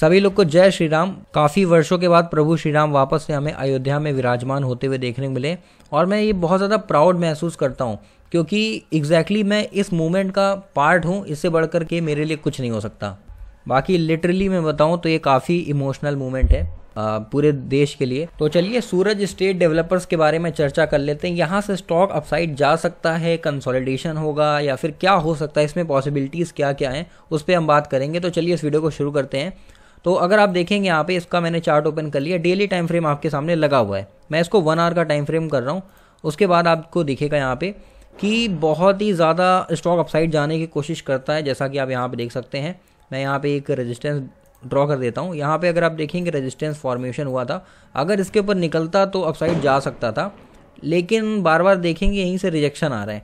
सभी लोग को जय श्री राम काफी वर्षों के बाद प्रभु श्री राम वापस से हमें अयोध्या में विराजमान होते हुए देखने को मिले और मैं ये बहुत ज़्यादा प्राउड महसूस करता हूँ क्योंकि एग्जैक्टली exactly मैं इस मूवमेंट का पार्ट हूँ इससे बढ़कर के मेरे लिए कुछ नहीं हो सकता बाकी लिटरली मैं बताऊँ तो ये काफ़ी इमोशनल मूवमेंट है पूरे देश के लिए तो चलिए सूरज स्टेट डेवलपर्स के बारे में चर्चा कर लेते हैं यहाँ से स्टॉक अपसाइड जा सकता है कंसोलिडेशन होगा या फिर क्या हो सकता है इसमें पॉसिबिलिटीज़ क्या क्या हैं उस पर हम बात करेंगे तो चलिए इस वीडियो को शुरू करते हैं तो अगर आप देखेंगे यहाँ पे इसका मैंने चार्ट ओपन कर लिया डेली टाइम फ्रेम आपके सामने लगा हुआ है मैं इसको वन आवर का टाइम फ्रेम कर रहा हूँ उसके बाद आपको दिखेगा यहाँ पे कि बहुत ही ज़्यादा स्टॉक अपसाइड जाने की कोशिश करता है जैसा कि आप यहाँ पे देख सकते हैं मैं यहाँ पे एक रेजिस्टेंस ड्रॉ कर देता हूँ यहाँ पे अगर आप देखेंगे रेजिस्टेंस फॉर्मेशन हुआ था अगर इसके ऊपर निकलता तो अपसाइड जा सकता था लेकिन बार बार देखेंगे यहीं से रिजेक्शन आ रहा है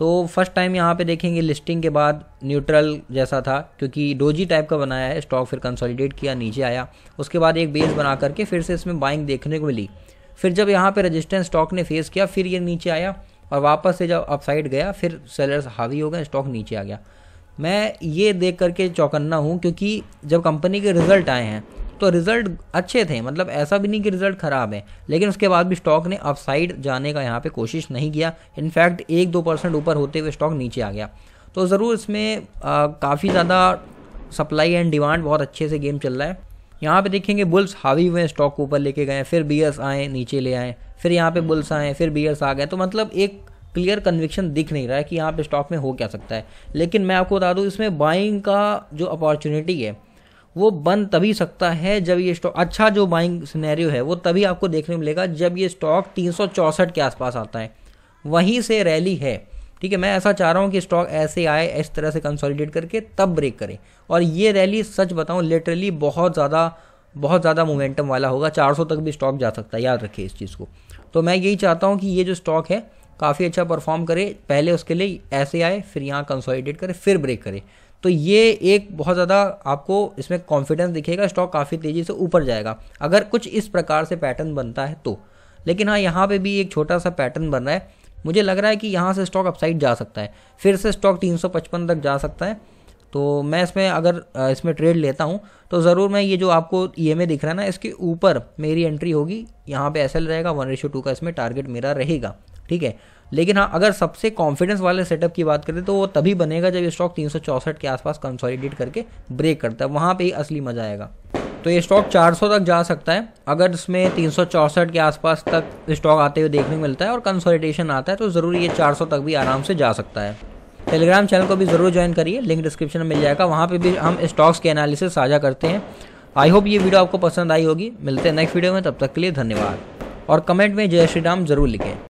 तो फर्स्ट टाइम यहाँ पे देखेंगे लिस्टिंग के बाद न्यूट्रल जैसा था क्योंकि डोजी टाइप का बनाया है स्टॉक फिर कंसोलिडेट किया नीचे आया उसके बाद एक बेस बना करके फिर से इसमें बाइंग देखने को मिली फिर जब यहाँ पे रजिस्टेंस स्टॉक ने फेस किया फिर ये नीचे आया और वापस से जब अपसाइड गया फिर सेलर्स हावी हो गए स्टॉक नीचे आ गया मैं ये देख करके चौकन्ना हूँ क्योंकि जब कंपनी के रिजल्ट आए हैं तो रिजल्ट अच्छे थे मतलब ऐसा भी नहीं कि रिजल्ट खराब है लेकिन उसके बाद भी स्टॉक ने अपसाइड जाने का यहाँ पे कोशिश नहीं किया इनफैक्ट एक दो परसेंट ऊपर होते हुए स्टॉक नीचे आ गया तो ज़रूर इसमें काफ़ी ज़्यादा सप्लाई एंड डिमांड बहुत अच्छे से गेम चल रहा है यहाँ पे देखेंगे बुल्स हावी हुए स्टॉक को ऊपर लेके गए फिर बियर्स आए नीचे ले आए फिर यहाँ पे बुल्स आए फिर बियर्स आ गए तो मतलब एक क्लियर कन्विक्शन दिख नहीं रहा है कि यहाँ पे स्टॉक में हो क्या सकता है लेकिन मैं आपको बता दूँ इसमें बाइंग का जो अपॉर्चुनिटी है वो बन तभी सकता है जब ये स्टॉक अच्छा जो बाइंग सिनेरियो है वो तभी आपको देखने में मिलेगा जब ये स्टॉक तीन के आसपास आता है वहीं से रैली है ठीक है मैं ऐसा चाह रहा हूँ कि स्टॉक ऐसे आए इस तरह से कंसोलिडेट करके तब ब्रेक करें और ये रैली सच बताऊँ लिटरली बहुत ज़्यादा बहुत ज़्यादा मोमेंटम वाला होगा 400 तक भी स्टॉक जा सकता है याद रखिए इस चीज़ को तो मैं यही चाहता हूँ कि ये जो स्टॉक है काफ़ी अच्छा परफॉर्म करे पहले उसके लिए ऐसे आए फिर यहाँ कंसोलिडेट करे फिर ब्रेक करे तो ये एक बहुत ज़्यादा आपको इसमें कॉन्फिडेंस दिखेगा स्टॉक काफ़ी तेज़ी से ऊपर जाएगा अगर कुछ इस प्रकार से पैटर्न बनता है तो लेकिन हाँ यहाँ पे भी एक छोटा सा पैटर्न बन रहा है मुझे लग रहा है कि यहाँ से स्टॉक अपसाइड जा सकता है फिर से स्टॉक 355 तक जा सकता है तो मैं इसमें अगर इसमें ट्रेड लेता हूँ तो ज़रूर मैं ये जो आपको ई e दिख रहा है ना इसके ऊपर मेरी एंट्री होगी यहाँ पे एस रहेगा वन रेशो टू का इसमें टारगेट मेरा रहेगा ठीक है लेकिन हाँ अगर सबसे कॉन्फिडेंस वाले सेटअप की बात करें तो वो तभी बनेगा जब ये स्टॉक तीन के आसपास कंसोलिडेट करके ब्रेक करता है वहाँ पर ही असली मजा आएगा तो ये स्टॉक 400 तक जा सकता है अगर इसमें तीन के आसपास तक स्टॉक आते हुए देखने को मिलता है और कंसोलिडेशन आता है तो ज़रूर ये 400 तक भी आराम से जा सकता है टेलीग्राम चैनल को भी ज़रूर ज्वाइन करिए लिंक डिस्क्रिप्शन में मिल जाएगा वहाँ पे भी हम स्टॉक्स के एनालिसिस साझा करते हैं आई होप ये वीडियो आपको पसंद आई होगी मिलते हैं नेक्स्ट वीडियो में तब तक के लिए धन्यवाद और कमेंट में जय श्री राम जरूर लिखें